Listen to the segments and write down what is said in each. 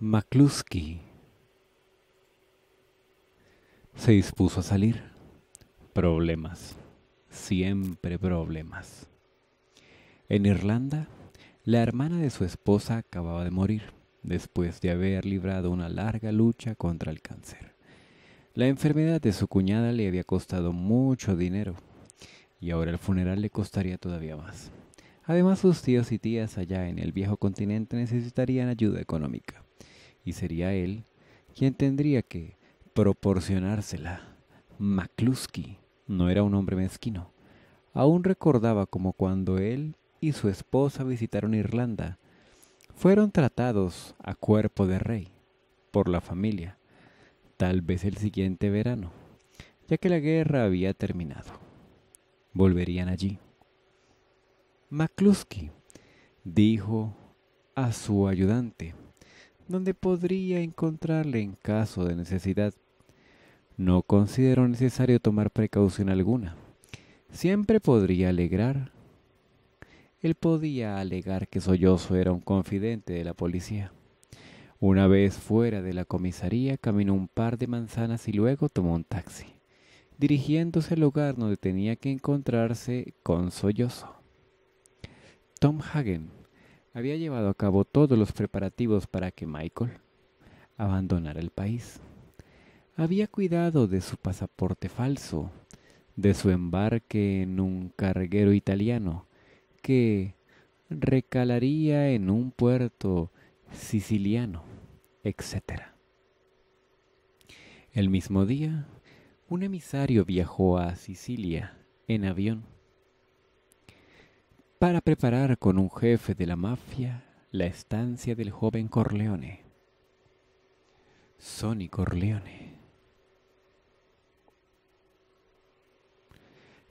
McCluskey se dispuso a salir. Problemas. Siempre problemas. En Irlanda, la hermana de su esposa acababa de morir después de haber librado una larga lucha contra el cáncer. La enfermedad de su cuñada le había costado mucho dinero y ahora el funeral le costaría todavía más. Además, sus tíos y tías allá en el viejo continente necesitarían ayuda económica y sería él quien tendría que proporcionársela. mcclusky no era un hombre mezquino. Aún recordaba como cuando él y su esposa visitaron Irlanda. Fueron tratados a cuerpo de rey por la familia, tal vez el siguiente verano, ya que la guerra había terminado. Volverían allí. mcclusky dijo a su ayudante, donde podría encontrarle en caso de necesidad. No consideró necesario tomar precaución alguna. Siempre podría alegrar. Él podía alegar que Sollozo era un confidente de la policía. Una vez fuera de la comisaría, caminó un par de manzanas y luego tomó un taxi, dirigiéndose al lugar donde tenía que encontrarse con Sollozo. Tom Hagen había llevado a cabo todos los preparativos para que Michael abandonara el país. Había cuidado de su pasaporte falso, de su embarque en un carguero italiano que recalaría en un puerto siciliano, etc. El mismo día, un emisario viajó a Sicilia en avión para preparar con un jefe de la mafia la estancia del joven Corleone. Sonny Corleone.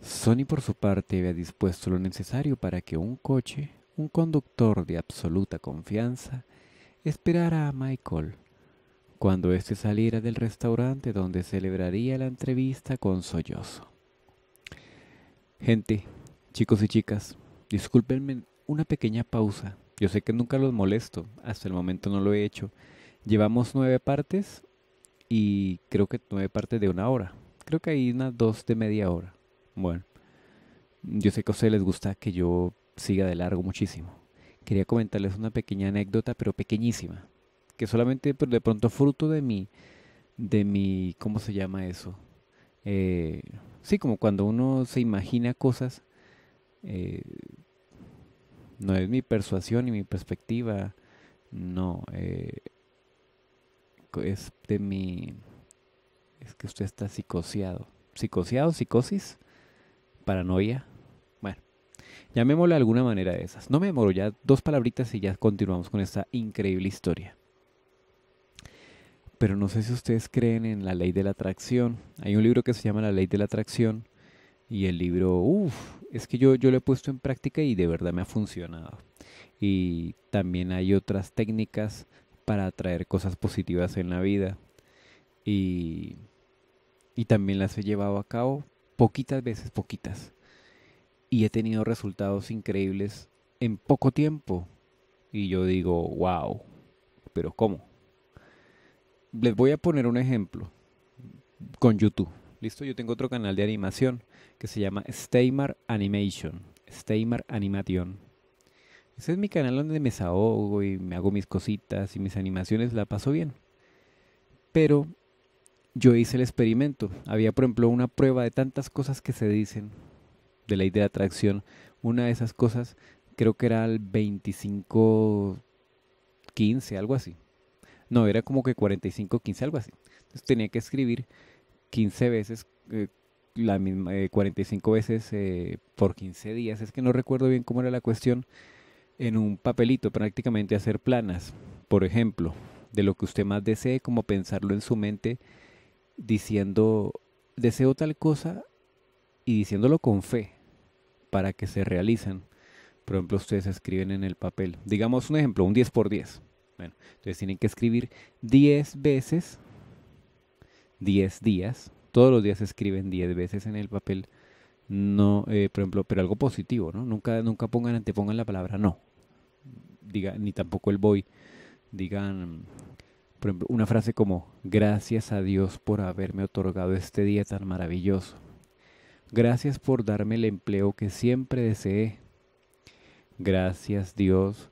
Sonny por su parte había dispuesto lo necesario para que un coche, un conductor de absoluta confianza, esperara a Michael cuando éste saliera del restaurante donde celebraría la entrevista con sollozo. Gente, chicos y chicas, disculpenme una pequeña pausa. Yo sé que nunca los molesto, hasta el momento no lo he hecho. Llevamos nueve partes y creo que nueve partes de una hora. Creo que hay unas dos de media hora. Bueno, yo sé que a ustedes les gusta que yo siga de largo muchísimo. Quería comentarles una pequeña anécdota, pero pequeñísima, que solamente pues, de pronto fruto de mi, de mi, ¿cómo se llama eso? Eh, sí, como cuando uno se imagina cosas eh, no es mi persuasión y mi perspectiva, no, eh, es de mi, es que usted está psicoseado, psicoseado, psicosis, paranoia, bueno, llamémosle de alguna manera de esas. No me demoro ya dos palabritas y ya continuamos con esta increíble historia. Pero no sé si ustedes creen en la ley de la atracción. Hay un libro que se llama La ley de la atracción y el libro, uff, es que yo, yo lo he puesto en práctica y de verdad me ha funcionado. Y también hay otras técnicas para atraer cosas positivas en la vida. Y, y también las he llevado a cabo poquitas veces, poquitas. Y he tenido resultados increíbles en poco tiempo. Y yo digo, wow, pero ¿cómo? Les voy a poner un ejemplo con YouTube. Listo, yo tengo otro canal de animación que se llama Steymar Animation. Steymar Animation. Ese es mi canal donde me desahogo y me hago mis cositas y mis animaciones, la paso bien. Pero yo hice el experimento. Había, por ejemplo, una prueba de tantas cosas que se dicen de la idea de atracción. Una de esas cosas creo que era el 25-15, algo así. No, era como que 45-15, algo así. Entonces tenía que escribir 15 veces eh, la misma, 45 eh, veces eh, por 15 días, es que no recuerdo bien cómo era la cuestión, en un papelito, prácticamente hacer planas, por ejemplo, de lo que usted más desee, como pensarlo en su mente, diciendo, deseo tal cosa y diciéndolo con fe, para que se realicen. Por ejemplo, ustedes escriben en el papel, digamos un ejemplo, un 10 por 10. Bueno, entonces tienen que escribir 10 veces, 10 días, todos los días escriben 10 veces en el papel, no, eh, por ejemplo, pero algo positivo, ¿no? Nunca, nunca pongan, antepongan la palabra no. Diga, ni tampoco el voy. Digan, por ejemplo, una frase como, gracias a Dios por haberme otorgado este día tan maravilloso. Gracias por darme el empleo que siempre deseé. Gracias Dios.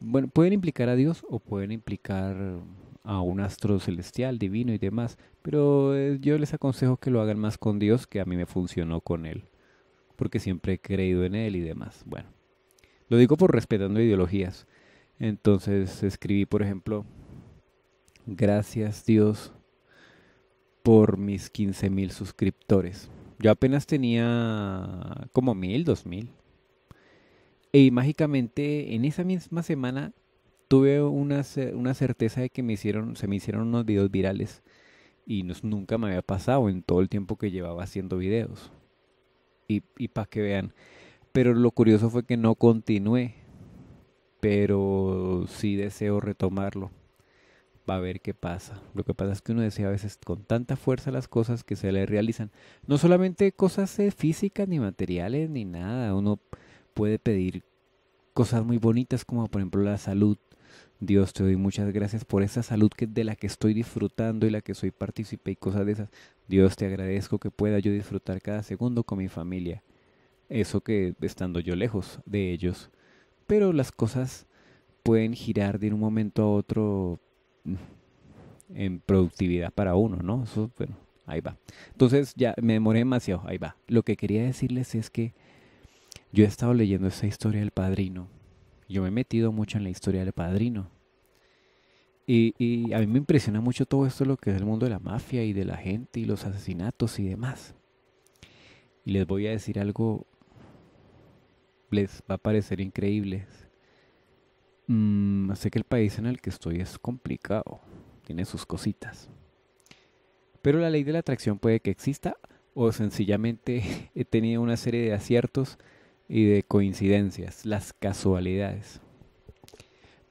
Bueno, pueden implicar a Dios o pueden implicar a un astro celestial, divino y demás, pero eh, yo les aconsejo que lo hagan más con Dios, que a mí me funcionó con Él, porque siempre he creído en Él y demás. Bueno, lo digo por respetando ideologías. Entonces escribí, por ejemplo, gracias Dios por mis 15.000 mil suscriptores. Yo apenas tenía como mil, dos mil. Y mágicamente en esa misma semana tuve una, una certeza de que me hicieron, se me hicieron unos videos virales y nunca me había pasado en todo el tiempo que llevaba haciendo videos. Y, y para que vean. Pero lo curioso fue que no continué. Pero sí deseo retomarlo. Va a ver qué pasa. Lo que pasa es que uno desea a veces con tanta fuerza las cosas que se le realizan. No solamente cosas eh, físicas, ni materiales, ni nada. Uno puede pedir cosas muy bonitas como por ejemplo la salud Dios, te doy muchas gracias por esa salud que, de la que estoy disfrutando y la que soy partícipe y cosas de esas. Dios, te agradezco que pueda yo disfrutar cada segundo con mi familia. Eso que estando yo lejos de ellos. Pero las cosas pueden girar de un momento a otro mm, en productividad para uno, ¿no? Eso, bueno, ahí va. Entonces ya me demoré demasiado, ahí va. Lo que quería decirles es que yo he estado leyendo esa historia del padrino yo me he metido mucho en la historia del padrino. Y, a mí me impresiona mucho todo esto, lo que es el mundo de la mafia y de la gente y los asesinatos y demás. Y les voy a decir algo, les va a parecer increíble. Mm, sé que el país en el que estoy es complicado, tiene sus cositas. Pero la ley de la atracción puede que exista o sencillamente he tenido una serie de aciertos y de coincidencias, las casualidades.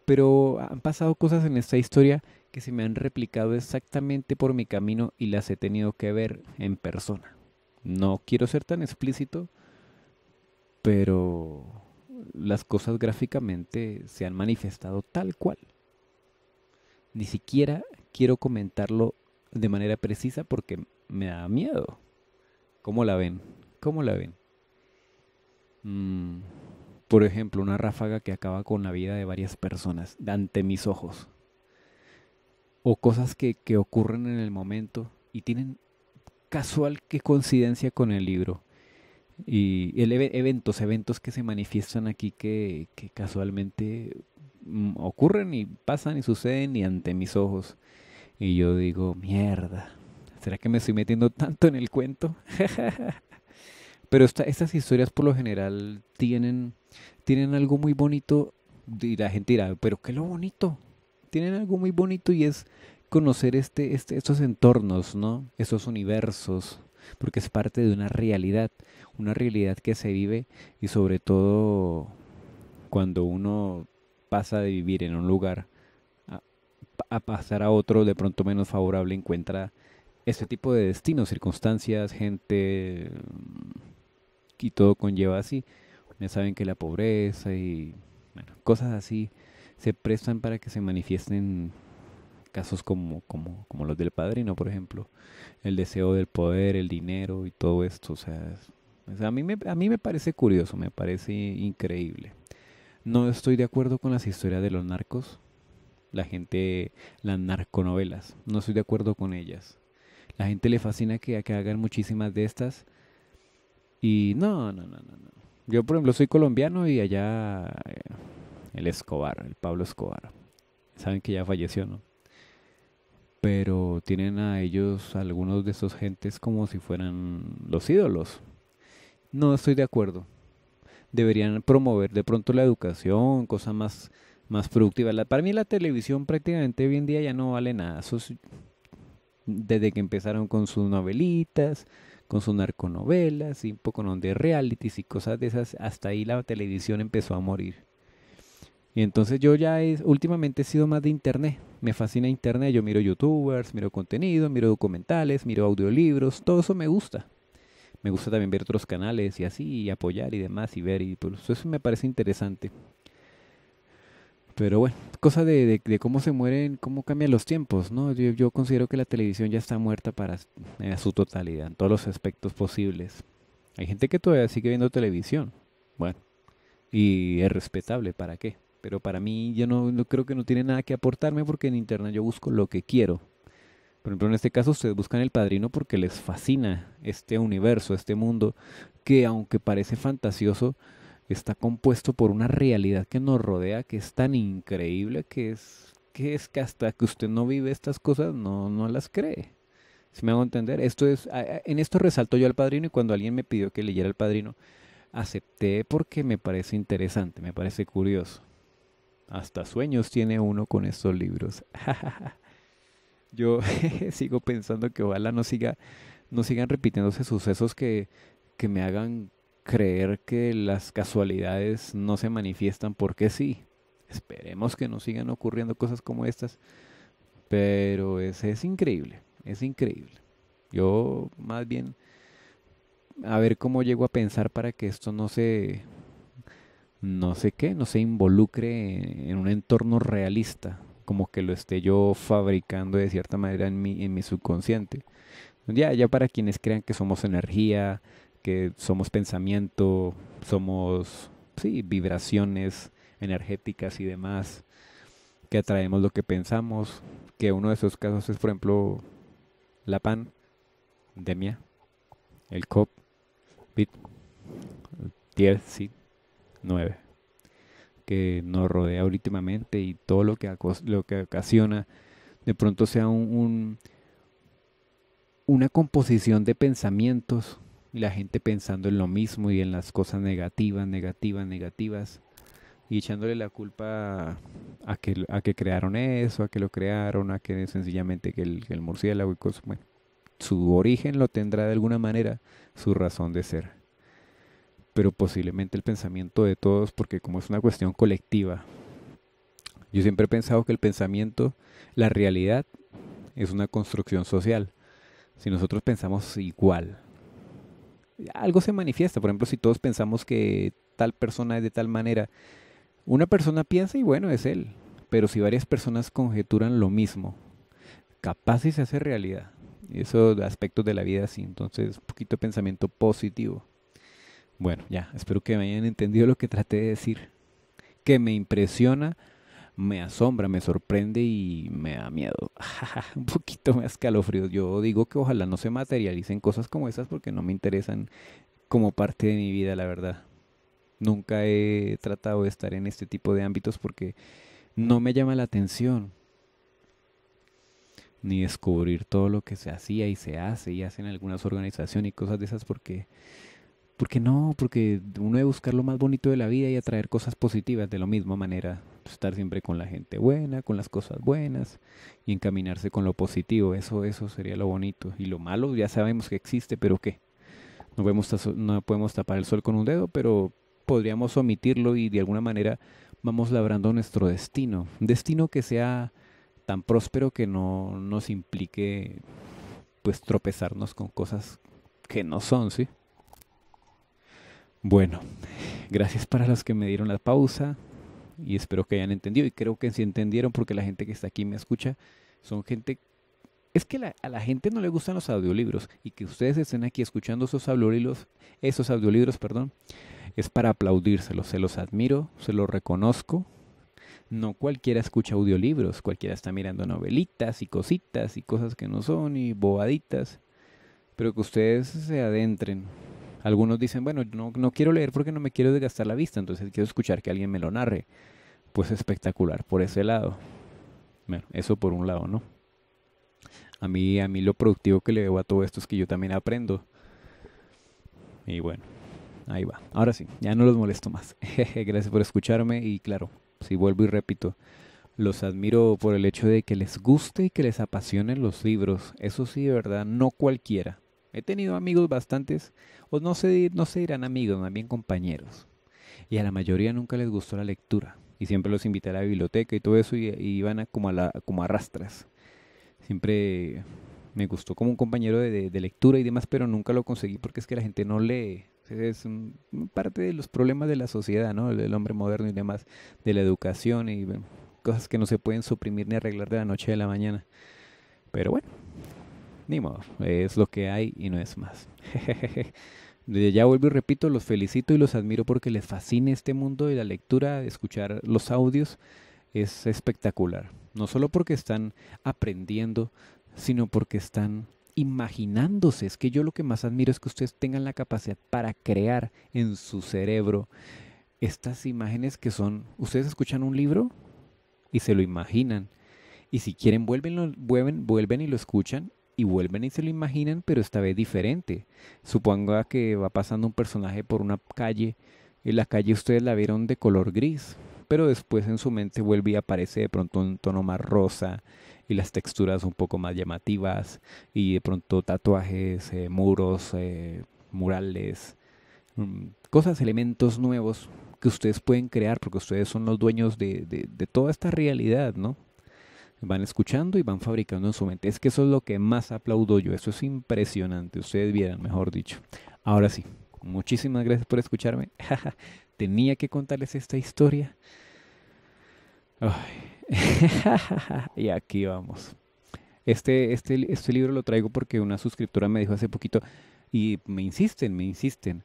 Pero han pasado cosas en esta historia que se me han replicado exactamente por mi camino y las he tenido que ver en persona. No quiero ser tan explícito, pero las cosas gráficamente se han manifestado tal cual. Ni siquiera quiero comentarlo de manera precisa porque me da miedo. ¿Cómo la ven? ¿Cómo la ven? Mm. por ejemplo, una ráfaga que acaba con la vida de varias personas ante mis ojos. O cosas que, que ocurren en el momento y tienen casual que coincidencia con el libro. Y el eventos, eventos que se manifiestan aquí que, que casualmente mm, ocurren y pasan y suceden y ante mis ojos. Y yo digo, mierda, ¿será que me estoy metiendo tanto en el cuento? Pero estas historias por lo general tienen, tienen algo muy bonito y la gente dirá, pero qué lo bonito. Tienen algo muy bonito y es conocer este, este, estos entornos, ¿no? Esos universos, porque es parte de una realidad, una realidad que se vive y sobre todo cuando uno pasa de vivir en un lugar a, a pasar a otro de pronto menos favorable encuentra este tipo de destinos, circunstancias, gente, y todo conlleva así. Ya saben que la pobreza y cosas así se prestan para que se manifiesten casos como, como, como los del padrino, por ejemplo. El deseo del poder, el dinero y todo esto. O sea, a, mí me, a mí me parece curioso, me parece increíble. No estoy de acuerdo con las historias de los narcos, la gente, las narconovelas. No estoy de acuerdo con ellas. La gente le fascina que, que hagan muchísimas de estas y no, no, no, no. Yo, por ejemplo, soy colombiano y allá eh, el Escobar, el Pablo Escobar. Saben que ya falleció, ¿no? Pero tienen a ellos, algunos de esos gentes, como si fueran los ídolos. No estoy de acuerdo. Deberían promover de pronto la educación, cosas más, más productivas. para mí la televisión prácticamente hoy en día ya no vale nada. desde que empezaron con sus novelitas, con sus narconovelas y un poco de realities y cosas de esas, hasta ahí la televisión empezó a morir. Y entonces yo ya últimamente he sido más de internet. Me fascina internet. Yo miro youtubers, miro contenido, miro documentales, miro audiolibros. Todo eso me gusta. Me gusta también ver otros canales y así, y apoyar y demás, y ver. Y pues eso me parece interesante. Pero bueno, cosa de, de, cómo se mueren, cómo cambian los tiempos, ¿no? Yo, yo, considero que la televisión ya está muerta para eh, su totalidad, en todos los aspectos posibles. Hay gente que todavía sigue viendo televisión. Bueno, y es respetable, ¿para qué? Pero para mí yo no, no creo que no tiene nada que aportarme porque en internet yo busco lo que quiero. Por ejemplo, en este caso ustedes buscan el padrino porque les fascina este universo, este mundo, que aunque parece fantasioso, está compuesto por una realidad que nos rodea que es tan increíble que es que, es hasta que usted no vive estas cosas no, no las cree. Si me hago entender, esto es, en esto resalto yo al padrino y cuando alguien me pidió que leyera el padrino, acepté porque me parece interesante, me parece curioso. Hasta sueños tiene uno con estos libros. yo sigo pensando que ojalá no, siga, no sigan repitiéndose sucesos que, que me hagan creer que las casualidades no se manifiestan porque sí. Esperemos que no sigan ocurriendo cosas como estas, pero es, es increíble, es increíble. Yo más bien a ver cómo llego a pensar para que esto no se no sé qué, no se involucre en un entorno realista, como que lo esté yo fabricando de cierta manera en mi, en mi subconsciente. Ya, ya para quienes crean que somos energía, que somos pensamiento, somos sí, vibraciones energéticas y demás, que atraemos lo que pensamos, que uno de esos casos es por ejemplo la pan, demia, el cop, bit, 10, sí, 9, que nos rodea últimamente y todo lo que, lo que ocasiona de pronto sea un una composición de pensamientos y la gente pensando en lo mismo y en las cosas negativas, negativas, negativas y echándole la culpa a que, a que crearon eso, a que lo crearon, a que sencillamente que el, murciélago y cosas. su origen lo tendrá de alguna manera, su razón de ser. Pero posiblemente el pensamiento de todos, porque como es una cuestión colectiva, yo siempre he pensado que el pensamiento, la realidad, es una construcción social. Si nosotros pensamos igual, algo se manifiesta. Por ejemplo, si todos pensamos que tal persona es de tal manera, una persona piensa y bueno, es él. Pero si varias personas conjeturan lo mismo, capaz de se hace realidad. Esos aspectos de la vida sí. Entonces, un poquito de pensamiento positivo. Bueno, ya, espero que me hayan entendido lo que traté de decir. Que me impresiona me asombra, me sorprende y me da miedo. Un poquito me escalofrío. Yo digo que ojalá no se materialicen cosas como esas porque no me interesan como parte de mi vida, la verdad. Nunca he tratado de estar en este tipo de ámbitos porque no me llama la atención. Ni descubrir todo lo que se hacía y se hace y hacen algunas organizaciones y cosas de esas porque ¿Por qué no? Porque uno debe buscar lo más bonito de la vida y atraer cosas positivas de la misma manera. Pues, estar siempre con la gente buena, con las cosas buenas y encaminarse con lo positivo. Eso, eso sería lo bonito. Y lo malo ya sabemos que existe, pero ¿qué? No podemos, no podemos tapar el sol con un dedo, pero podríamos omitirlo y de alguna manera vamos labrando nuestro destino. Un destino que sea tan próspero que no nos implique pues tropezarnos con cosas que no son, ¿sí? Bueno, gracias para los que me dieron la pausa y espero que hayan entendido y creo que sí entendieron porque la gente que está aquí me escucha son gente es que a la gente no le gustan los audiolibros y que ustedes estén aquí escuchando esos audiolibros, esos audiolibros, perdón, es para aplaudírselos, se los admiro, se los reconozco. No cualquiera escucha audiolibros, cualquiera está mirando novelitas y cositas y cosas que no son y bobaditas, pero que ustedes se adentren algunos dicen, bueno, no, no quiero leer porque no me quiero desgastar la vista, entonces quiero escuchar que alguien me lo narre. Pues espectacular por ese lado. Bueno, eso por un lado, ¿no? A mí, a mí lo productivo que le veo a todo esto es que yo también aprendo. Y bueno, ahí va. Ahora sí, ya no los molesto más. Gracias por escucharme y claro, si vuelvo y repito, los admiro por el hecho de que les guste y que les apasionen los libros. Eso sí, de verdad, no cualquiera. He tenido amigos bastantes, o no se, no se dirán amigos, también compañeros. Y a la mayoría nunca les gustó la lectura. Y siempre los invité a la biblioteca y todo eso y, iban a, como, a la, como rastras. Siempre me gustó como un compañero de, lectura y demás, pero nunca lo conseguí porque es que la gente no lee. Es parte de los problemas de la sociedad, ¿no? Del hombre moderno y demás, de la educación y cosas que no se pueden suprimir ni arreglar de la noche a la mañana. Pero bueno, ni modo, es lo que hay y no es más. Desde ya vuelvo y repito, los felicito y los admiro porque les fascina este mundo y la lectura, escuchar los audios es espectacular. No solo porque están aprendiendo, sino porque están imaginándose. Es que yo lo que más admiro es que ustedes tengan la capacidad para crear en su cerebro estas imágenes que son, ustedes escuchan un libro y se lo imaginan. Y si quieren, vuelven, vuelven, vuelven y lo escuchan y vuelven y se lo imaginan, pero esta vez diferente. Suponga que va pasando un personaje por una calle, y la calle ustedes la vieron de color gris, pero después en su mente vuelve y aparece de pronto un tono más rosa y las texturas un poco más llamativas y de pronto tatuajes, eh, muros, eh, murales, mm, cosas, elementos nuevos que ustedes pueden crear porque ustedes son los dueños de toda esta realidad, ¿no? van escuchando y van fabricando en su mente. Es que eso es lo que más aplaudo yo, eso es impresionante, ustedes vieran, mejor dicho. Ahora sí, muchísimas gracias por escucharme. Tenía que contarles esta historia. y aquí vamos. Este, este, este libro lo traigo porque una suscriptora me dijo hace poquito y me insisten, me insisten.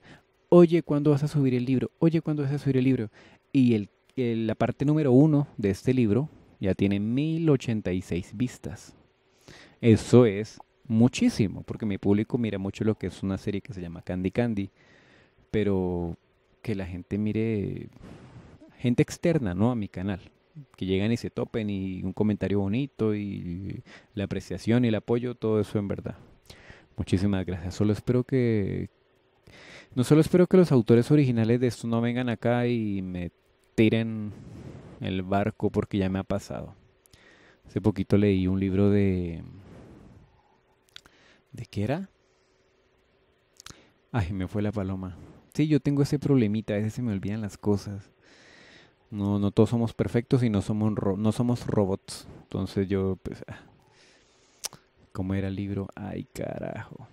Oye, ¿cuándo vas a subir el libro? Oye, ¿cuándo vas a subir el libro? Y el, la parte número uno de este libro, ya tiene 1086 vistas. Eso es muchísimo, porque mi público mira mucho lo que es una serie que se llama Candy Candy, pero que la gente mire gente externa, ¿no? A mi canal, que llegan y se topen y un comentario bonito y la apreciación y el apoyo, todo eso en verdad. Muchísimas gracias. Solo espero que no solo espero que los autores originales de esto no vengan acá y me tiren el barco porque ya me ha pasado. Hace poquito leí un libro de... ¿De qué era? Ay, me fue la paloma. Sí, yo tengo ese problemita, a veces se me olvidan las cosas. No, no todos somos perfectos y no somos, no somos robots. Entonces yo, pues, ah, ¿cómo era el libro? Ay, carajo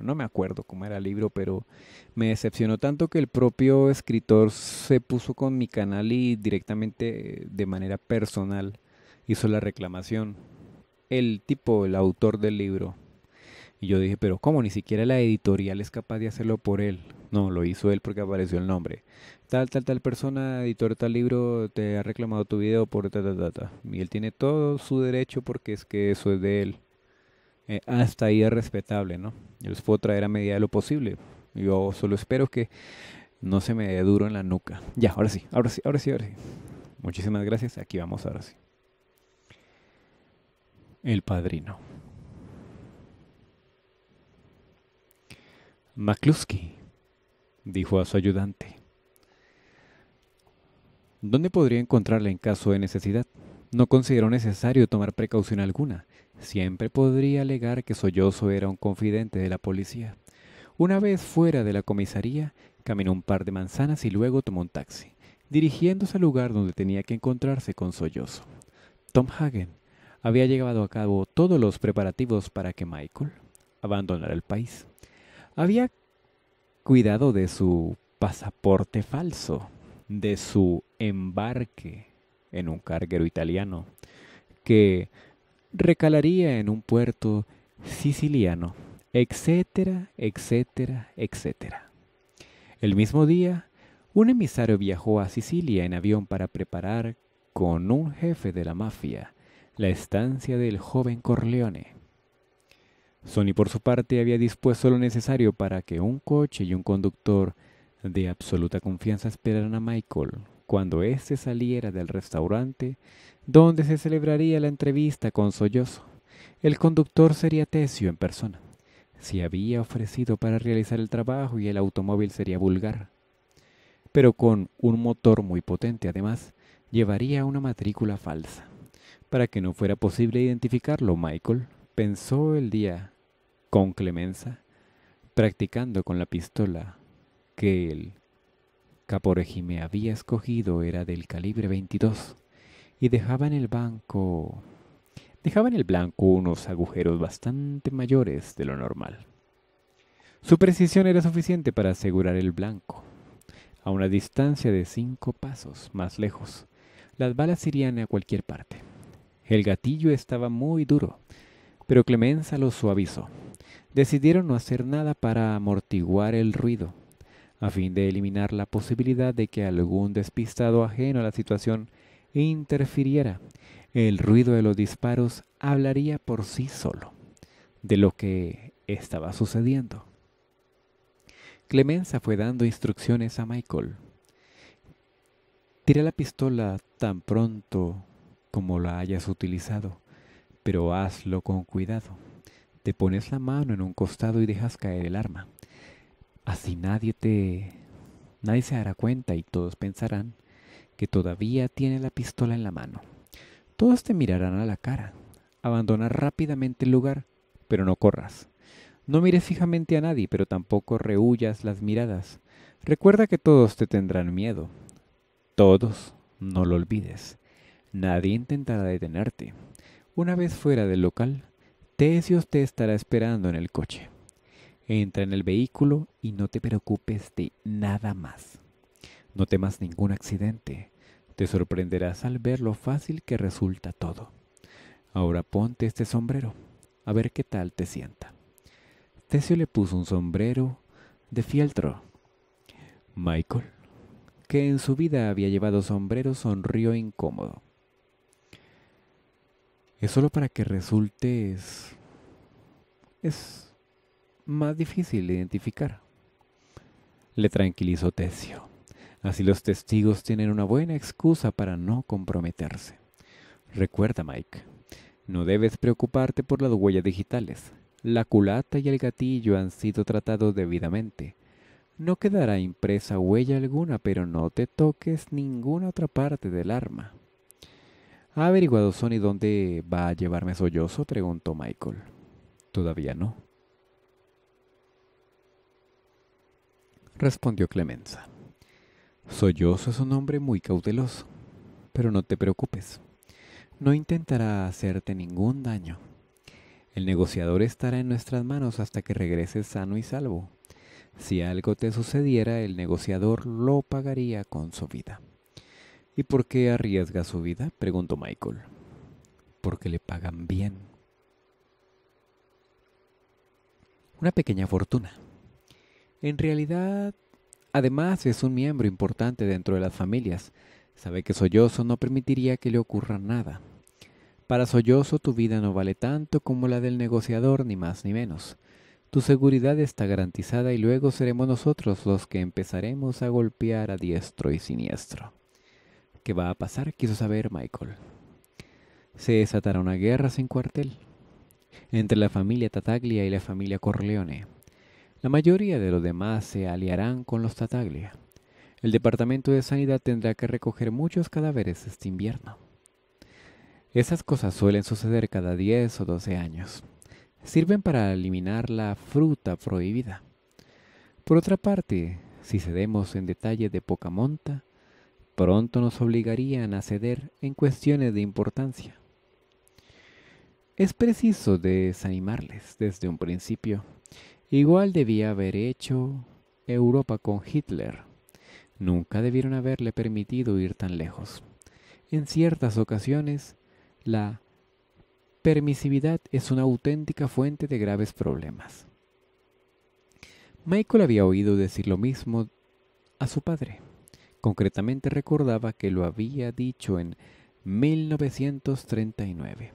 no me acuerdo cómo era el libro, pero me decepcionó tanto que el propio escritor se puso con mi canal y directamente eh, de manera personal hizo la reclamación. El tipo, el autor del libro. Y yo dije, pero ¿cómo? Ni siquiera la editorial es capaz de hacerlo por él. No, lo hizo él porque apareció el nombre. Tal, tal, tal persona, editor tal libro, te ha reclamado tu video por ta, ta, Y él tiene todo su derecho porque es que eso es de él. Eh, hasta ahí es respetable, ¿no? Yo les puedo traer a medida de lo posible. Yo solo espero que no se me dé duro en la nuca. Ya, ahora sí, ahora sí, ahora sí, ahora sí. Muchísimas gracias. Aquí vamos, ahora sí. El padrino. McCluskey dijo a su ayudante. ¿Dónde podría encontrarla en caso de necesidad? No consideró necesario tomar precaución alguna. Siempre podría alegar que Sollozo era un confidente de la policía. Una vez fuera de la comisaría, caminó un par de manzanas y luego tomó un taxi, dirigiéndose al lugar donde tenía que encontrarse con Sollozo. Tom Hagen había llevado a cabo todos los preparativos para que Michael abandonara el país. Había cuidado de su pasaporte falso, de su embarque en un carguero italiano, que recalaría en un puerto siciliano, etcétera, etcétera, etcétera. El mismo día, un emisario viajó a Sicilia en avión para preparar con un jefe de la mafia la estancia del joven Corleone. Sony por su parte había dispuesto lo necesario para que un coche y un conductor de absoluta confianza esperaran a Michael cuando éste saliera del restaurante donde se celebraría la entrevista con sollozo. El conductor sería Tesio en persona. Se había ofrecido para realizar el trabajo y el automóvil sería vulgar, pero con un motor muy potente además, llevaría una matrícula falsa. Para que no fuera posible identificarlo, Michael pensó el día con clemenza, practicando con la pistola que el Caporegime había escogido era del calibre 22 y dejaba en el banco. Dejaba en el blanco unos agujeros bastante mayores de lo normal. Su precisión era suficiente para asegurar el blanco. A una distancia de cinco pasos más lejos, las balas irían a cualquier parte. El gatillo estaba muy duro, pero Clemenza lo suavizó. Decidieron no hacer nada para amortiguar el ruido, a fin de eliminar la posibilidad de que algún despistado ajeno a la situación interfiriera. El ruido de los disparos hablaría por sí solo de lo que estaba sucediendo. Clemenza fue dando instrucciones a Michael. Tira la pistola tan pronto como la hayas utilizado, pero hazlo con cuidado. Te pones la mano en un costado y dejas caer el arma. Así nadie te... nadie se dará cuenta y todos pensarán todavía tiene la pistola en la mano. Todos te mirarán a la cara. Abandona rápidamente el lugar, pero no corras. No mires fijamente a nadie, pero tampoco rehuyas las miradas. Recuerda que todos te tendrán miedo. Todos, no lo olvides. Nadie intentará detenerte. Una vez fuera del local, Tesios te estará esperando en el coche. Entra en el vehículo y no te preocupes de nada más. No temas ningún accidente. Te sorprenderás al ver lo fácil que resulta todo. Ahora ponte este sombrero, a ver qué tal te sienta. Teseo le puso un sombrero de fieltro. Michael, que en su vida había llevado sombrero, sonrió incómodo. Es solo para que resulte es más difícil identificar. Le tranquilizó Tesio. Así los testigos tienen una buena excusa para no comprometerse. Recuerda, Mike, no debes preocuparte por las huellas digitales. La culata y el gatillo han sido tratados debidamente. No quedará impresa huella alguna, pero no te toques ninguna otra parte del arma. ¿Ha averiguado Sony dónde va a llevarme Sollozo? preguntó Michael. Todavía no. Respondió Clemenza. Soyoso es un hombre muy cauteloso, pero no te preocupes. No intentará hacerte ningún daño. El negociador estará en nuestras manos hasta que regreses sano y salvo. Si algo te sucediera, el negociador lo pagaría con su vida. ¿Y por qué arriesga su vida? preguntó Michael. Porque le pagan bien. Una pequeña fortuna. En realidad Además, es un miembro importante dentro de las familias. Sabe que Sollozo no permitiría que le ocurra nada. Para Sollozo tu vida no vale tanto como la del negociador, ni más ni menos. Tu seguridad está garantizada y luego seremos nosotros los que empezaremos a golpear a diestro y siniestro. ¿Qué va a pasar? quiso saber Michael. Se desatará una guerra sin cuartel entre la familia Tataglia y la familia Corleone. La mayoría de los demás se aliarán con los Tataglia. El Departamento de Sanidad tendrá que recoger muchos cadáveres este invierno. Esas cosas suelen suceder cada 10 o 12 años. Sirven para eliminar la fruta prohibida. Por otra parte, si cedemos en detalle de poca monta, pronto nos obligarían a ceder en cuestiones de importancia. Es preciso desanimarles desde un principio Igual debía haber hecho Europa con Hitler. Nunca debieron haberle permitido ir tan lejos. En ciertas ocasiones, la permisividad es una auténtica fuente de graves problemas. Michael había oído decir lo mismo a su padre. Concretamente recordaba que lo había dicho en 1939,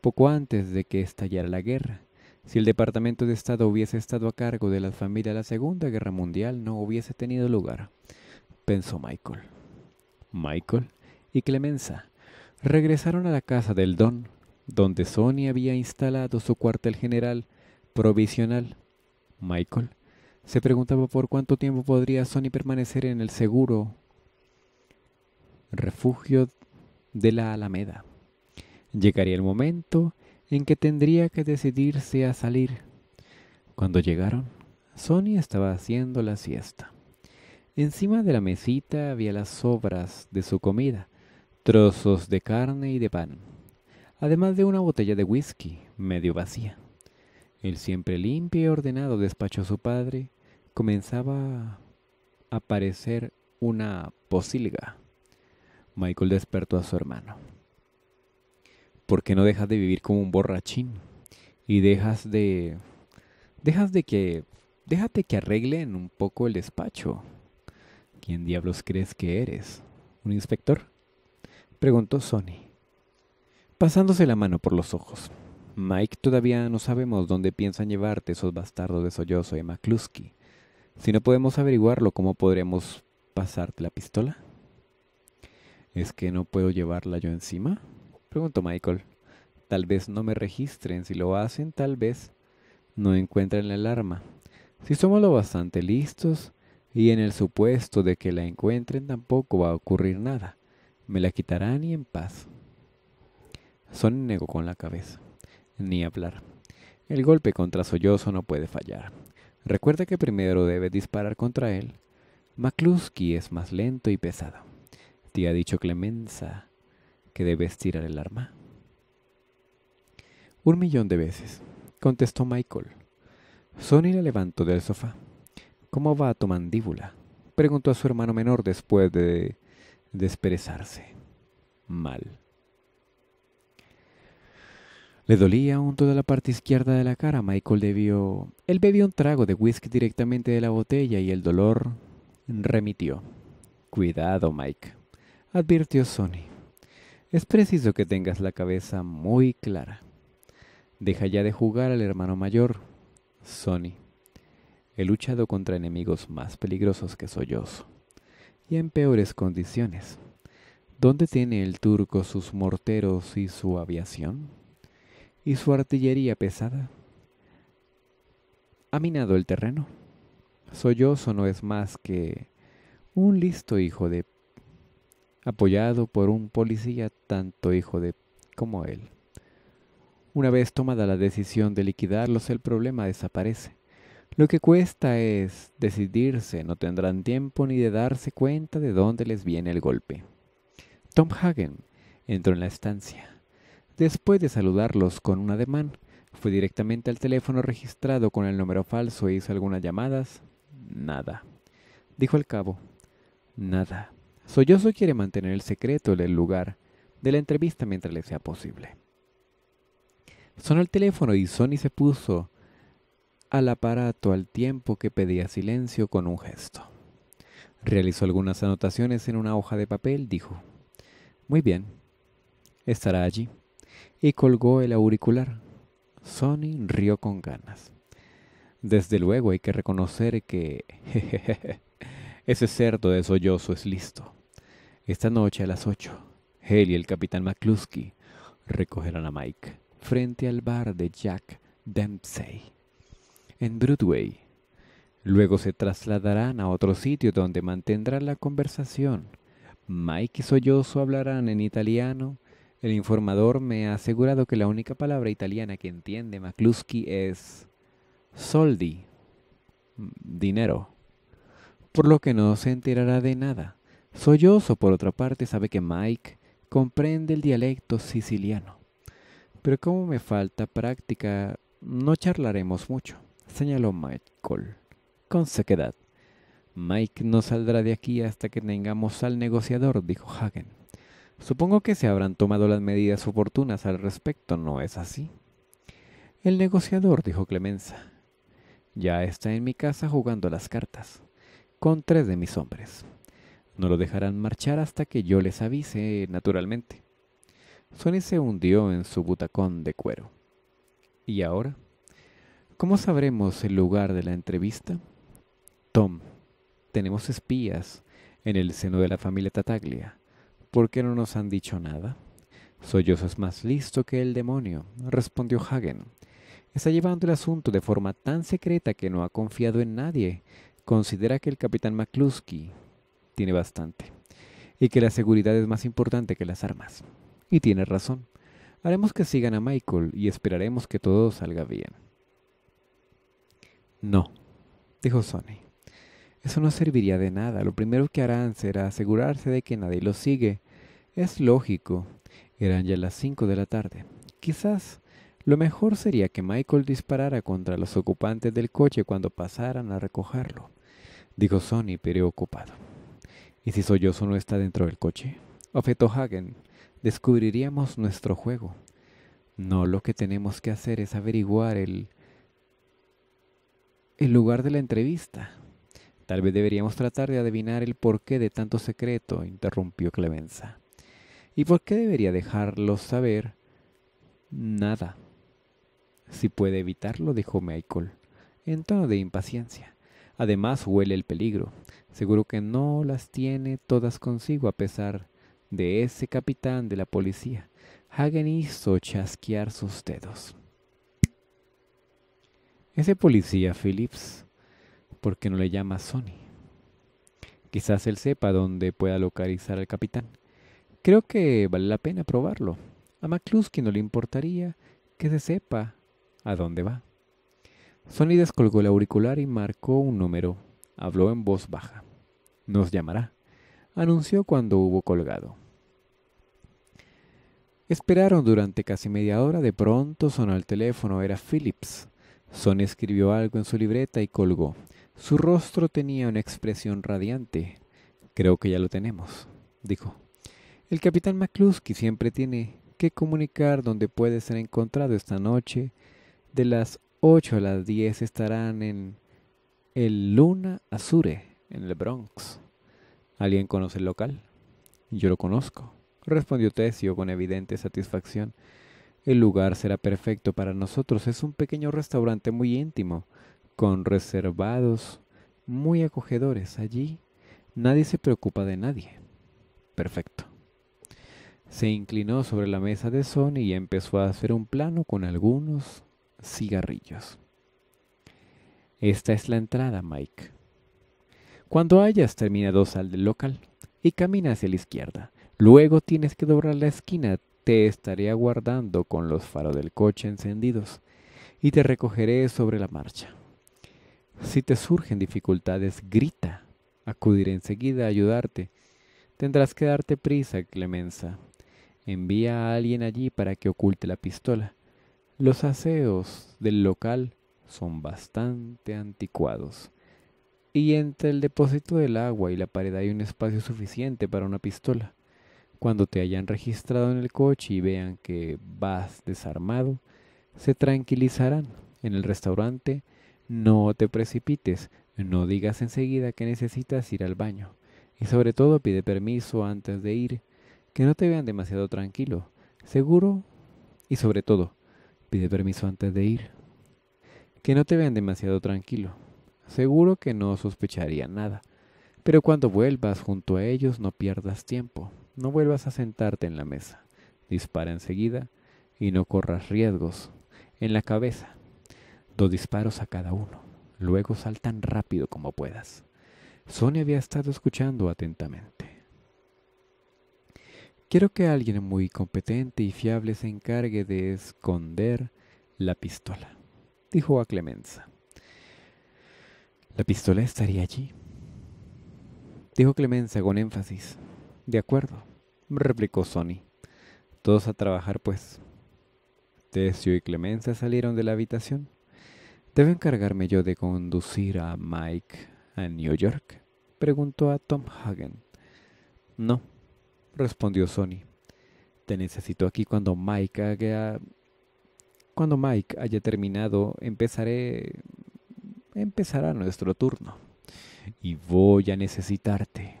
poco antes de que estallara la guerra, si el Departamento de Estado hubiese estado a cargo de las familias, la Segunda Guerra Mundial no hubiese tenido lugar, pensó Michael. Michael y Clemenza regresaron a la casa del don, donde Sony había instalado su cuartel general provisional. Michael se preguntaba por cuánto tiempo podría Sony permanecer en el seguro refugio de la Alameda. Llegaría el momento en que tendría que decidirse a salir. Cuando llegaron, Sonny estaba haciendo la siesta. Encima de la mesita había las sobras de su comida, trozos de carne y de pan, además de una botella de whisky medio vacía. El siempre limpio y ordenado despacho a su padre comenzaba a parecer una posilga. Michael despertó a su hermano. ¿por qué no dejas de vivir como un borrachín? Y dejas de. Dejas de que. Déjate que arreglen un poco el despacho. ¿Quién diablos crees que eres? ¿Un inspector? Preguntó Sonny, pasándose la mano por los ojos. Mike, todavía no sabemos dónde piensan llevarte esos bastardos de Sollozo y McCluskey. Si no podemos averiguarlo, ¿cómo podremos pasarte la pistola? ¿Es que no puedo llevarla yo encima? Preguntó Michael. Tal vez no me registren. Si lo hacen, tal vez no encuentren la alarma. Si somos lo bastante listos y en el supuesto de que la encuentren tampoco va a ocurrir nada. Me la quitarán y en paz. Son negó con la cabeza. Ni hablar. El golpe contra Sollozo no puede fallar. Recuerda que primero debes disparar contra él. McCluskey es más lento y pesado. Te ha dicho Clemenza que debes tirar el arma? Un millón de veces, contestó Michael. Sonny la levantó del sofá. ¿Cómo va tu mandíbula? preguntó a su hermano menor después de desperezarse. Mal. Le dolía aún toda la parte izquierda de la cara. Michael debió... Él bebió un trago de whisky directamente de la botella y el dolor remitió. Cuidado, Mike, advirtió Sonny. Es preciso que tengas la cabeza muy clara. Deja ya de jugar al hermano mayor, Sony. He luchado contra enemigos más peligrosos que Sollozo, y en peores condiciones. ¿Dónde tiene el turco sus morteros y su aviación? ¿Y su artillería pesada? Ha minado el terreno. Sollozo no es más que un listo hijo de apoyado por un policía tanto hijo de como él. Una vez tomada la decisión de liquidarlos, el problema desaparece. Lo que cuesta es decidirse, no tendrán tiempo ni de darse cuenta de dónde les viene el golpe. Tom Hagen entró en la estancia. Después de saludarlos con un ademán, fue directamente al teléfono registrado con el número falso e hizo algunas llamadas. Nada. Dijo al cabo, nada. Soyoso quiere mantener el secreto del lugar de la entrevista mientras le sea posible. Sonó el teléfono y Sony se puso al aparato al tiempo que pedía silencio con un gesto. Realizó algunas anotaciones en una hoja de papel, dijo, Muy bien, estará allí. Y colgó el auricular. Sony rió con ganas. Desde luego hay que reconocer que... ese cerdo de Soyoso es listo. Esta noche a las 8, él y el capitán McCluskey recogerán a Mike frente al bar de Jack Dempsey en Broadway. Luego se trasladarán a otro sitio donde mantendrán la conversación. Mike y Solloso hablarán en italiano. El informador me ha asegurado que la única palabra italiana que entiende McCluskey es soldi, dinero, por lo que no se enterará de nada. Sollozo, por otra parte, sabe que Mike comprende el dialecto siciliano. Pero como me falta práctica, no charlaremos mucho, señaló Michael, con sequedad. Mike no saldrá de aquí hasta que tengamos al negociador, dijo Hagen. Supongo que se habrán tomado las medidas oportunas al respecto, ¿no es así? El negociador, dijo Clemenza, ya está en mi casa jugando las cartas, con tres de mis hombres. No lo dejarán marchar hasta que yo les avise, naturalmente. Sonny se hundió en su butacón de cuero. ¿Y ahora? ¿Cómo sabremos el lugar de la entrevista? Tom, tenemos espías en el seno de la familia Tataglia. ¿Por qué no nos han dicho nada? Sollozo es más listo que el demonio, respondió Hagen. Está llevando el asunto de forma tan secreta que no ha confiado en nadie. Considera que el capitán McCluskey tiene bastante, y que la seguridad es más importante que las armas. Y tiene razón. Haremos que sigan a Michael y esperaremos que todo salga bien. No, dijo Sonny. Eso no serviría de nada. Lo primero que harán será asegurarse de que nadie los sigue. Es lógico. Eran ya las cinco de la tarde. Quizás lo mejor sería que Michael disparara contra los ocupantes del coche cuando pasaran a recogerlo, dijo Sonny preocupado y si sollozo no está dentro del coche. Objetó Hagen, descubriríamos nuestro juego. No, lo que tenemos que hacer es averiguar el, el lugar de la entrevista. Tal vez deberíamos tratar de adivinar el porqué de tanto secreto, interrumpió Clemenza. ¿Y por qué debería dejarlo saber? Nada. Si puede evitarlo, dijo Michael, en tono de impaciencia. Además, huele el peligro. Seguro que no las tiene todas consigo a pesar de ese capitán de la policía. Hagen hizo chasquear sus dedos. Ese policía, Phillips, ¿por qué no le llama Sony? Quizás él sepa dónde pueda localizar al capitán. Creo que vale la pena probarlo. A McCluskey no le importaría que se sepa a dónde va. Sony descolgó el auricular y marcó un número. Habló en voz baja. Nos llamará, anunció cuando hubo colgado. Esperaron durante casi media hora, de pronto sonó el teléfono, era Phillips. Son escribió algo en su libreta y colgó. Su rostro tenía una expresión radiante. Creo que ya lo tenemos, dijo. El capitán McCluskey siempre tiene que comunicar dónde puede ser encontrado esta noche. De las ocho a las diez estarán en el Luna Azure en el Bronx. ¿Alguien conoce el local? Yo lo conozco, respondió Tesio con evidente satisfacción. El lugar será perfecto para nosotros. Es un pequeño restaurante muy íntimo, con reservados muy acogedores. Allí nadie se preocupa de nadie. Perfecto. Se inclinó sobre la mesa de Sony y empezó a hacer un plano con algunos cigarrillos. Esta es la entrada, Mike. Cuando hayas terminado sal del local y camina hacia la izquierda. Luego tienes que doblar la esquina, te estaré aguardando con los faros del coche encendidos y te recogeré sobre la marcha. Si te surgen dificultades, grita. Acudiré enseguida a ayudarte. Tendrás que darte prisa, Clemenza. Envía a alguien allí para que oculte la pistola. Los aseos del local son bastante anticuados y entre el depósito del agua y la pared hay un espacio suficiente para una pistola. Cuando te hayan registrado en el coche y vean que vas desarmado, se tranquilizarán. En el restaurante, no te precipites, no digas enseguida que necesitas ir al baño. Y sobre todo pide permiso antes de ir, que no te vean demasiado tranquilo. Seguro y sobre todo, pide permiso antes de ir. Que no te vean demasiado tranquilo seguro que no sospecharía nada. Pero cuando vuelvas junto a ellos no pierdas tiempo, no vuelvas a sentarte en la mesa. Dispara enseguida y no corras riesgos. En la cabeza, dos disparos a cada uno. Luego sal tan rápido como puedas. Sonia había estado escuchando atentamente. Quiero que alguien muy competente y fiable se encargue de esconder la pistola, dijo a Clemenza. La pistola estaría allí. Dijo Clemencia con énfasis. De acuerdo, replicó Sonny. Todos a trabajar, pues. Tessio y Clemencia salieron de la habitación. ¿Debo encargarme yo de conducir a Mike a New York? Preguntó a Tom Hagen. No, respondió Sonny. Te necesito aquí cuando Mike haga... Cuando Mike haya terminado, empezaré empezará nuestro turno. Y voy a necesitarte.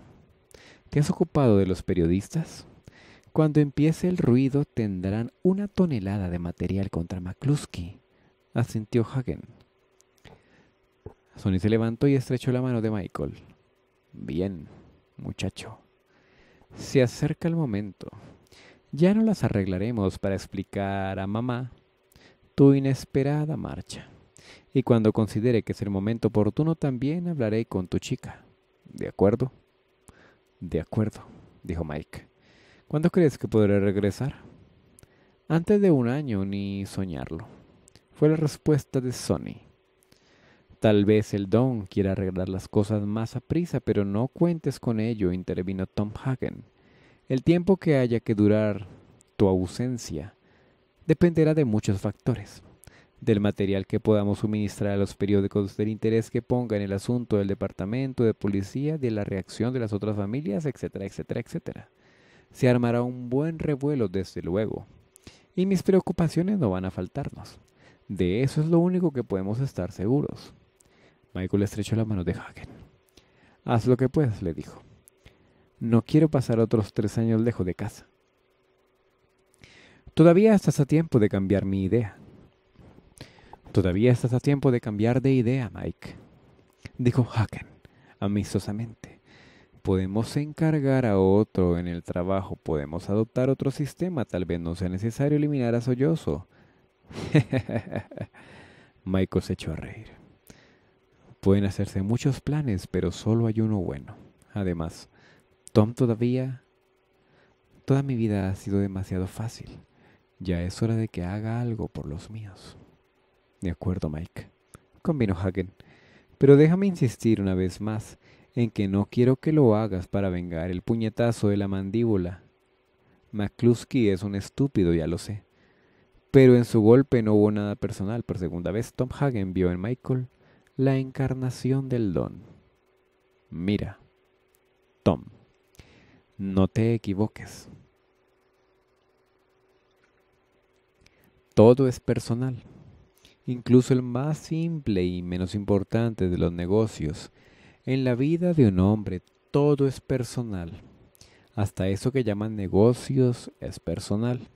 ¿Te has ocupado de los periodistas? Cuando empiece el ruido tendrán una tonelada de material contra McCluskey, asintió Hagen. Sonny se levantó y estrechó la mano de Michael. Bien, muchacho. Se acerca el momento. Ya no las arreglaremos para explicar a mamá tu inesperada marcha y cuando considere que es el momento oportuno también hablaré con tu chica. ¿De acuerdo? De acuerdo, dijo Mike. ¿Cuándo crees que podré regresar? Antes de un año, ni soñarlo. Fue la respuesta de Sonny. Tal vez el Don quiera arreglar las cosas más a prisa, pero no cuentes con ello, intervino Tom Hagen. El tiempo que haya que durar tu ausencia dependerá de muchos factores del material que podamos suministrar a los periódicos del interés que ponga en el asunto del departamento de policía, de la reacción de las otras familias, etcétera, etcétera, etcétera. Se armará un buen revuelo desde luego. Y mis preocupaciones no van a faltarnos. De eso es lo único que podemos estar seguros. Michael estrechó la mano de Hagen. Haz lo que puedas, le dijo. No quiero pasar otros tres años lejos de casa. Todavía estás a tiempo de cambiar mi idea, Todavía estás a tiempo de cambiar de idea, Mike, dijo Haken amistosamente. Podemos encargar a otro en el trabajo, podemos adoptar otro sistema, tal vez no sea necesario eliminar a Sollozo. Mike se echó a reír. Pueden hacerse muchos planes, pero solo hay uno bueno. Además, Tom todavía... Toda mi vida ha sido demasiado fácil. Ya es hora de que haga algo por los míos. De acuerdo, Mike, convino Hagen. Pero déjame insistir una vez más en que no quiero que lo hagas para vengar el puñetazo de la mandíbula. McCluskey es un estúpido, ya lo sé. Pero en su golpe no hubo nada personal. Por segunda vez, Tom Hagen vio en Michael la encarnación del don. Mira, Tom, no te equivoques. Todo es personal incluso el más simple y menos importante de los negocios. En la vida de un hombre todo es personal. Hasta eso que llaman negocios es personal.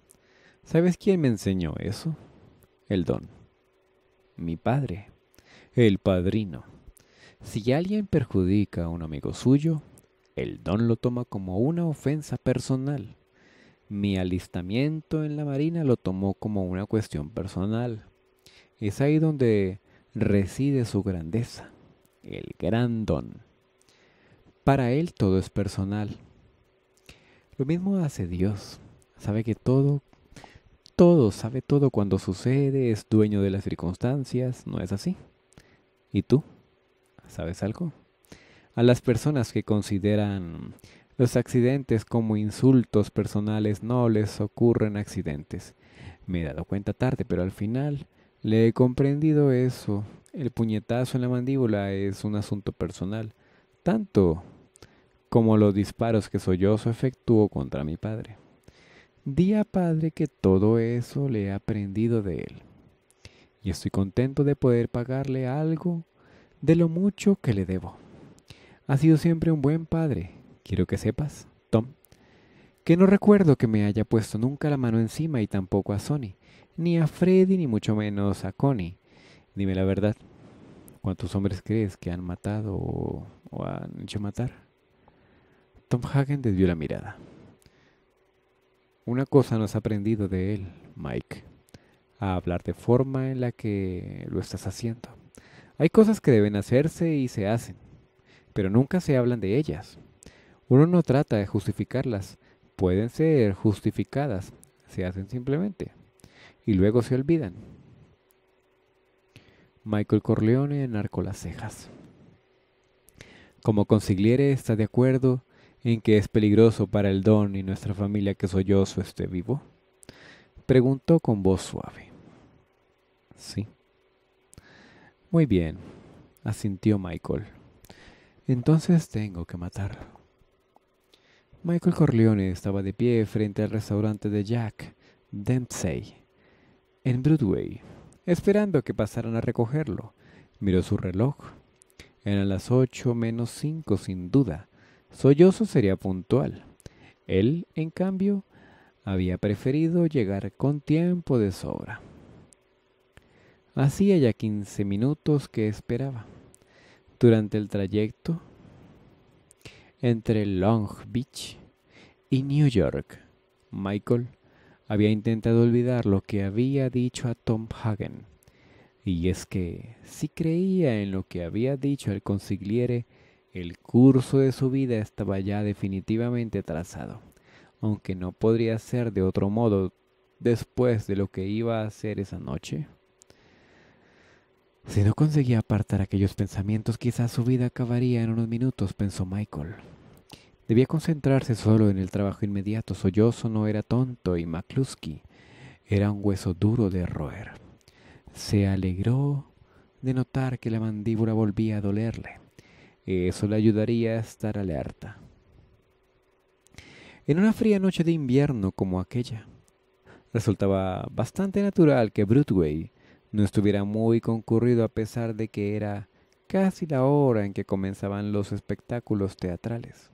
¿Sabes quién me enseñó eso? El don. Mi padre. El padrino. Si alguien perjudica a un amigo suyo, el don lo toma como una ofensa personal. Mi alistamiento en la marina lo tomó como una cuestión personal. Es ahí donde reside su grandeza, el gran don. Para él todo es personal. Lo mismo hace Dios. Sabe que todo, todo, sabe todo cuando sucede, es dueño de las circunstancias, ¿no es así? ¿Y tú? ¿Sabes algo? A las personas que consideran los accidentes como insultos personales no les ocurren accidentes. Me he dado cuenta tarde, pero al final le he comprendido eso. El puñetazo en la mandíbula es un asunto personal, tanto como los disparos que sollozo efectuó contra mi padre. Di a padre que todo eso le he aprendido de él, y estoy contento de poder pagarle algo de lo mucho que le debo. Ha sido siempre un buen padre, quiero que sepas, Tom, que no recuerdo que me haya puesto nunca la mano encima y tampoco a Sony, ni a Freddy, ni mucho menos a Connie. Dime la verdad, ¿cuántos hombres crees que han matado o, han hecho matar? Tom Hagen desvió la mirada. Una cosa nos ha aprendido de él, Mike, a hablar de forma en la que lo estás haciendo. Hay cosas que deben hacerse y se hacen, pero nunca se hablan de ellas. Uno no trata de justificarlas, pueden ser justificadas, se hacen simplemente y luego se olvidan. Michael Corleone enarcó las cejas. Como consigliere, ¿está de acuerdo en que es peligroso para el don y nuestra familia que Sollozo esté vivo? Preguntó con voz suave. Sí. Muy bien, asintió Michael. Entonces tengo que matarlo. Michael Corleone estaba de pie frente al restaurante de Jack Dempsey en Broadway, esperando que pasaran a recogerlo. Miró su reloj. Eran las ocho menos cinco, sin duda. Sollozo sería puntual. Él, en cambio, había preferido llegar con tiempo de sobra. Hacía ya quince minutos que esperaba. Durante el trayecto entre Long Beach y New York, Michael había intentado olvidar lo que había dicho a Tom Hagen. Y es que, si creía en lo que había dicho el consigliere, el curso de su vida estaba ya definitivamente trazado, aunque no podría ser de otro modo después de lo que iba a hacer esa noche. Si no conseguía apartar aquellos pensamientos, quizás su vida acabaría en unos minutos, pensó Michael. Debía concentrarse solo en el trabajo inmediato. Sollozo no era tonto y McCluskey era un hueso duro de roer. Se alegró de notar que la mandíbula volvía a dolerle. Eso le ayudaría a estar alerta. En una fría noche de invierno como aquella, resultaba bastante natural que Broadway no estuviera muy concurrido a pesar de que era casi la hora en que comenzaban los espectáculos teatrales.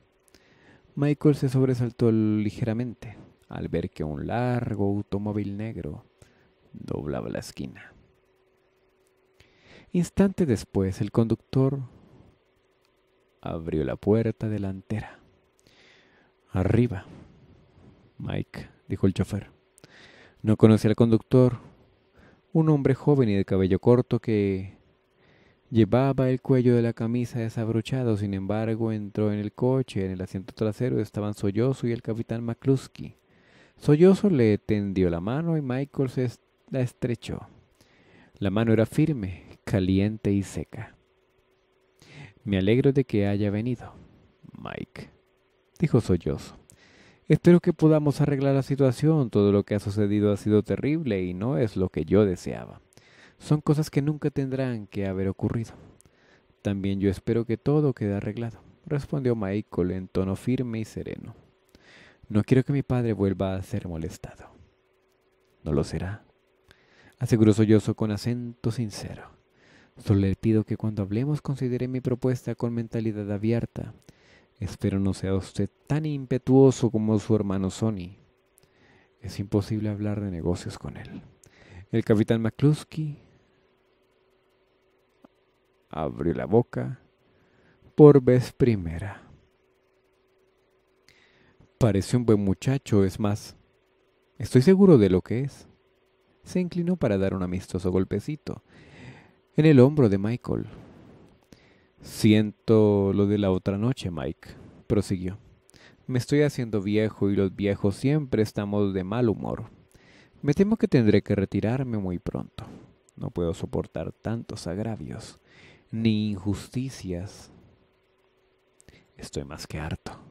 Michael se sobresaltó ligeramente al ver que un largo automóvil negro doblaba la esquina. Instante después, el conductor abrió la puerta delantera. Arriba. Mike, dijo el chofer. No conocía al conductor, un hombre joven y de cabello corto que Llevaba el cuello de la camisa desabrochado, sin embargo entró en el coche, en el asiento trasero estaban Sollozo y el capitán McCluskey. Sollozo le tendió la mano y Michael se la estrechó. La mano era firme, caliente y seca. Me alegro de que haya venido, Mike, dijo Sollozo. Espero que podamos arreglar la situación, todo lo que ha sucedido ha sido terrible y no es lo que yo deseaba. Son cosas que nunca tendrán que haber ocurrido. También yo espero que todo quede arreglado, respondió Michael en tono firme y sereno. No quiero que mi padre vuelva a ser molestado. No lo será, aseguró Sollozo con acento sincero. Solo le pido que cuando hablemos considere mi propuesta con mentalidad abierta. Espero no sea usted tan impetuoso como su hermano Sonny. Es imposible hablar de negocios con él. El capitán McCluskey abrió la boca por vez primera. Parece un buen muchacho, es más, estoy seguro de lo que es. Se inclinó para dar un amistoso golpecito en el hombro de Michael. Siento lo de la otra noche, Mike, prosiguió. Me estoy haciendo viejo y los viejos siempre estamos de mal humor. Me temo que tendré que retirarme muy pronto. No puedo soportar tantos agravios ni injusticias. Estoy más que harto.